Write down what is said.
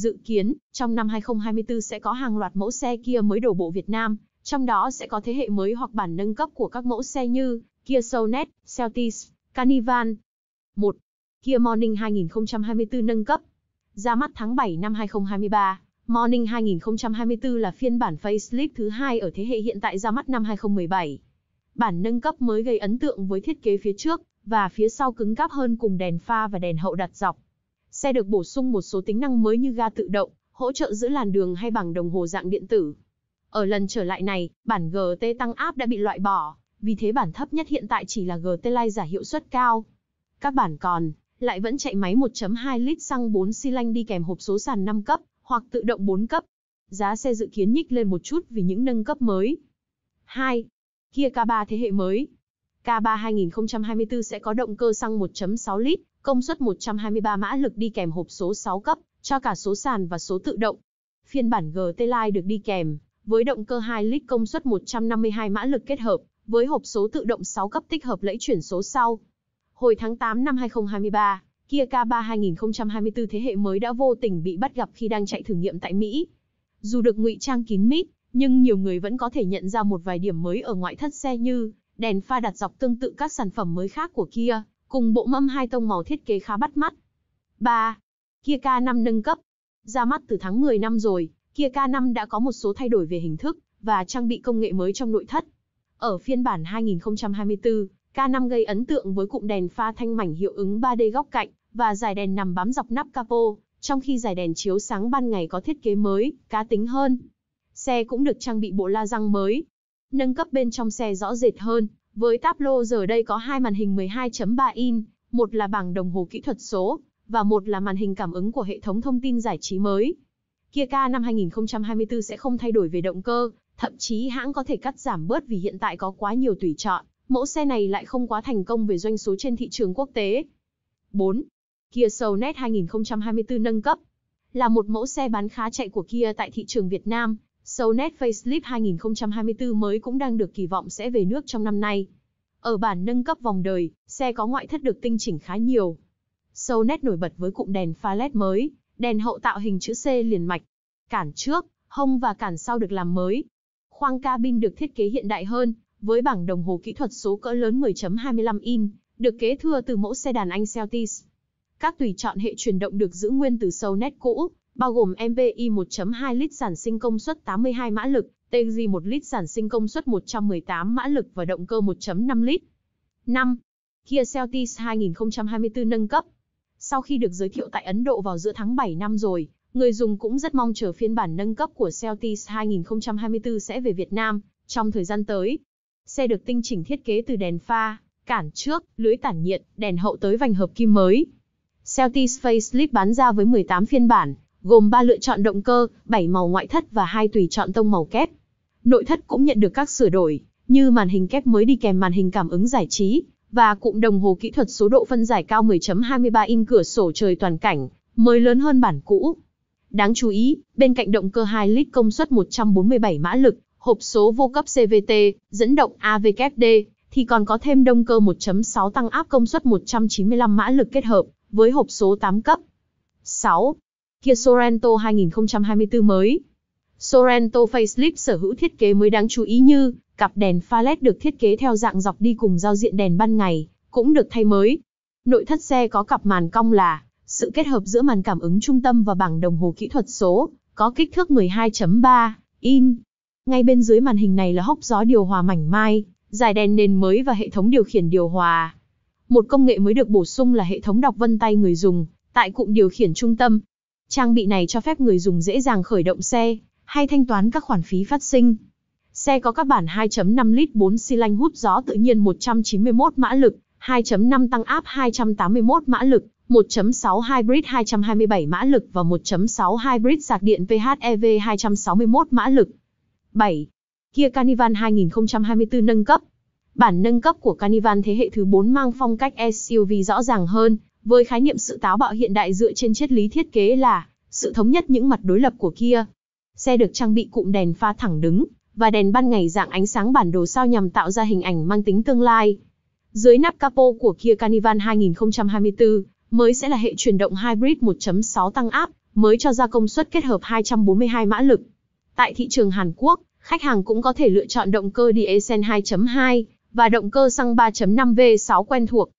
Dự kiến, trong năm 2024 sẽ có hàng loạt mẫu xe Kia mới đổ bộ Việt Nam, trong đó sẽ có thế hệ mới hoặc bản nâng cấp của các mẫu xe như Kia Sonet, Celtis, Carnival. 1. Kia Morning 2024 nâng cấp. Ra mắt tháng 7 năm 2023, Morning 2024 là phiên bản facelift thứ hai ở thế hệ hiện tại ra mắt năm 2017. Bản nâng cấp mới gây ấn tượng với thiết kế phía trước và phía sau cứng cáp hơn cùng đèn pha và đèn hậu đặt dọc. Xe được bổ sung một số tính năng mới như ga tự động, hỗ trợ giữ làn đường hay bảng đồng hồ dạng điện tử. Ở lần trở lại này, bản GT tăng áp đã bị loại bỏ, vì thế bản thấp nhất hiện tại chỉ là GT lai giả hiệu suất cao. Các bản còn lại vẫn chạy máy 1.2 lít xăng 4 xi lanh đi kèm hộp số sàn 5 cấp hoặc tự động 4 cấp. Giá xe dự kiến nhích lên một chút vì những nâng cấp mới. 2. Kia K3 thế hệ mới. K3 2024 sẽ có động cơ xăng 1.6 lít công suất 123 mã lực đi kèm hộp số 6 cấp, cho cả số sàn và số tự động. Phiên bản GT Line được đi kèm với động cơ 2 lít công suất 152 mã lực kết hợp với hộp số tự động 6 cấp tích hợp lẫy chuyển số sau. Hồi tháng 8 năm 2023, Kia K3 2024 thế hệ mới đã vô tình bị bắt gặp khi đang chạy thử nghiệm tại Mỹ. Dù được ngụy trang kín mít, nhưng nhiều người vẫn có thể nhận ra một vài điểm mới ở ngoại thất xe như đèn pha đặt dọc tương tự các sản phẩm mới khác của Kia, cùng bộ mâm hai tông màu thiết kế khá bắt mắt. 3. Kia K5 nâng cấp. Ra mắt từ tháng 10 năm rồi, Kia K5 đã có một số thay đổi về hình thức và trang bị công nghệ mới trong nội thất. Ở phiên bản 2024, K5 gây ấn tượng với cụm đèn pha thanh mảnh hiệu ứng 3D góc cạnh và dải đèn nằm bám dọc nắp capo, trong khi dải đèn chiếu sáng ban ngày có thiết kế mới, cá tính hơn. Xe cũng được trang bị bộ la răng mới, nâng cấp bên trong xe rõ rệt hơn, với Tableau giờ đây có hai màn hình 12.3 in, một là bảng đồng hồ kỹ thuật số, và một là màn hình cảm ứng của hệ thống thông tin giải trí mới. Kia K năm 2024 sẽ không thay đổi về động cơ, thậm chí hãng có thể cắt giảm bớt vì hiện tại có quá nhiều tùy chọn, mẫu xe này lại không quá thành công về doanh số trên thị trường quốc tế. 4. Kia Soul Soulnet 2024 nâng cấp là một mẫu xe bán khá chạy của Kia tại thị trường Việt Nam, Net Facelift 2024 mới cũng đang được kỳ vọng sẽ về nước trong năm nay. Ở bản nâng cấp vòng đời, xe có ngoại thất được tinh chỉnh khá nhiều. Net nổi bật với cụm đèn pha LED mới, đèn hậu tạo hình chữ C liền mạch. Cản trước, hông và cản sau được làm mới. Khoang cabin được thiết kế hiện đại hơn, với bảng đồng hồ kỹ thuật số cỡ lớn 10.25 in, được kế thừa từ mẫu xe đàn Anh Celtis. Các tùy chọn hệ truyền động được giữ nguyên từ Soulnet cũ, bao gồm MPI 1.2 lít sản sinh công suất 82 mã lực, TG 1 lít sản sinh công suất 118 mã lực và động cơ 1.5 lít. 5. Kia Celtis 2024 nâng cấp. Sau khi được giới thiệu tại Ấn Độ vào giữa tháng 7 năm rồi, người dùng cũng rất mong chờ phiên bản nâng cấp của Celtis 2024 sẽ về Việt Nam trong thời gian tới. Xe được tinh chỉnh thiết kế từ đèn pha, cản trước, lưới tản nhiệt, đèn hậu tới vành hợp kim mới. Celtis facelift bán ra với 18 phiên bản, gồm 3 lựa chọn động cơ, 7 màu ngoại thất và hai tùy chọn tông màu kép. Nội thất cũng nhận được các sửa đổi, như màn hình kép mới đi kèm màn hình cảm ứng giải trí và cụm đồng hồ kỹ thuật số độ phân giải cao 10.23 in cửa sổ trời toàn cảnh, mới lớn hơn bản cũ. Đáng chú ý, bên cạnh động cơ 2 lít công suất 147 mã lực, hộp số vô cấp CVT, dẫn động AVKD, thì còn có thêm động cơ 1.6 tăng áp công suất 195 mã lực kết hợp với hộp số 8 cấp. 6. Kia Sorento 2024 mới. Sorento facelift sở hữu thiết kế mới đáng chú ý như cặp đèn pha LED được thiết kế theo dạng dọc đi cùng giao diện đèn ban ngày, cũng được thay mới. Nội thất xe có cặp màn cong là sự kết hợp giữa màn cảm ứng trung tâm và bảng đồng hồ kỹ thuật số, có kích thước 12.3 in. Ngay bên dưới màn hình này là hốc gió điều hòa mảnh mai, giải đèn nền mới và hệ thống điều khiển điều hòa. Một công nghệ mới được bổ sung là hệ thống đọc vân tay người dùng tại cụm điều khiển trung tâm. Trang bị này cho phép người dùng dễ dàng khởi động xe, hay thanh toán các khoản phí phát sinh. Xe có các bản 2.5 lít 4 xi lanh hút gió tự nhiên 191 mã lực, 2.5 tăng áp 281 mã lực, 1.6 hybrid 227 mã lực và 1.6 hybrid sạc điện PHEV 261 e mã lực. 7. Kia Carnival 2024 nâng cấp Bản nâng cấp của Carnival thế hệ thứ 4 mang phong cách SUV rõ ràng hơn, với khái niệm sự táo bạo hiện đại dựa trên triết lý thiết kế là sự thống nhất những mặt đối lập của kia. Xe được trang bị cụm đèn pha thẳng đứng và đèn ban ngày dạng ánh sáng bản đồ sao nhằm tạo ra hình ảnh mang tính tương lai. Dưới nắp capo của Kia Carnival 2024 mới sẽ là hệ chuyển động hybrid 1.6 tăng áp, mới cho ra công suất kết hợp 242 mã lực. Tại thị trường Hàn Quốc, khách hàng cũng có thể lựa chọn động cơ diesel 2.2 và động cơ xăng 3.5 V6 quen thuộc.